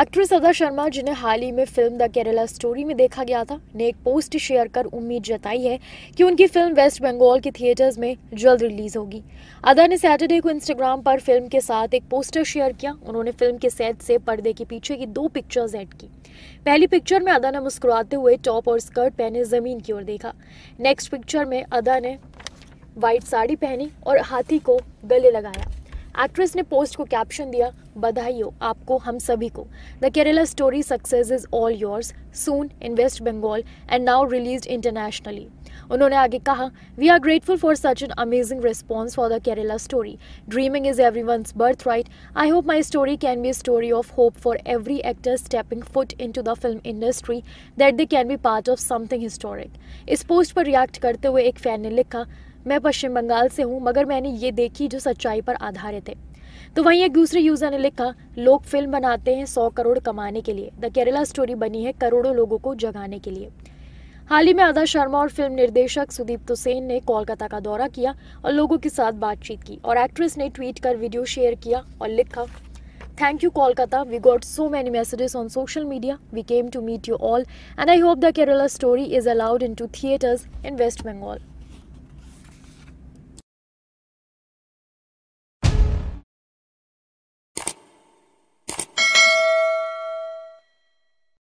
actress अदा शर्मा जिन्हें हाल ही में फिल्म द केरला स्टोरी में देखा गया था ने एक पोस्ट शेयर कर उम्मीद जताई है कि उनकी फिल्म वेस्ट बंगाल के थिएटर्स में जल्द रिलीज होगी अदा ने सैटरडे को इंस्टाग्राम पर फिल्म के साथ एक पोस्टर शेयर किया उन्होंने फिल्म के सेट से पर्दे के पीछे की दो पिक्चर्स एड की पहली पिक्चर में अदा ने मुस्कुराते हुए टॉप और स्कर्ट पहने जमीन की ओर देखा नेक्स्ट पिक्चर में अदा ने वाइट साड़ी पहनी और हाथी को गले लगाया एक्ट्रेस ने पोस्ट को कैप्शन दिया बधाई हो आपको हम सभी को the Kerala Story success is all yours soon in West Bengal and now release internationally उन्होंने आगे कहा we are grateful for such an amazing response for the Kerala Story dreaming is everyone's birthright I hope my story can be story of hope for every actor stepping foot into the film industry that they can be part of something historic इस पोस्ट पर react करते हुए एक fan ने लिखा मैं पश्चिम बंगाल से हूँ मगर मैंने ये देखी जो सच्चाई पर आधारित है तो वहीं एक दूसरे यूज़र ने लिखा लोग फिल्म बनाते हैं सौ करोड़ कमाने के लिए द केरला स्टोरी बनी है करोड़ों लोगों को जगाने के लिए हाल ही में आदा शर्मा और फिल्म निर्देशक सुदीप तुसेन ने कोलकाता का दौरा किया और लोगों के साथ बातचीत की और एक्ट्रेस ने ट्वीट कर वीडियो शेयर किया और लिखा thank you Kolkata we got so many messages on social media we came to meet you all and I hope the Kerala Story is allowed into theatres in West Bengal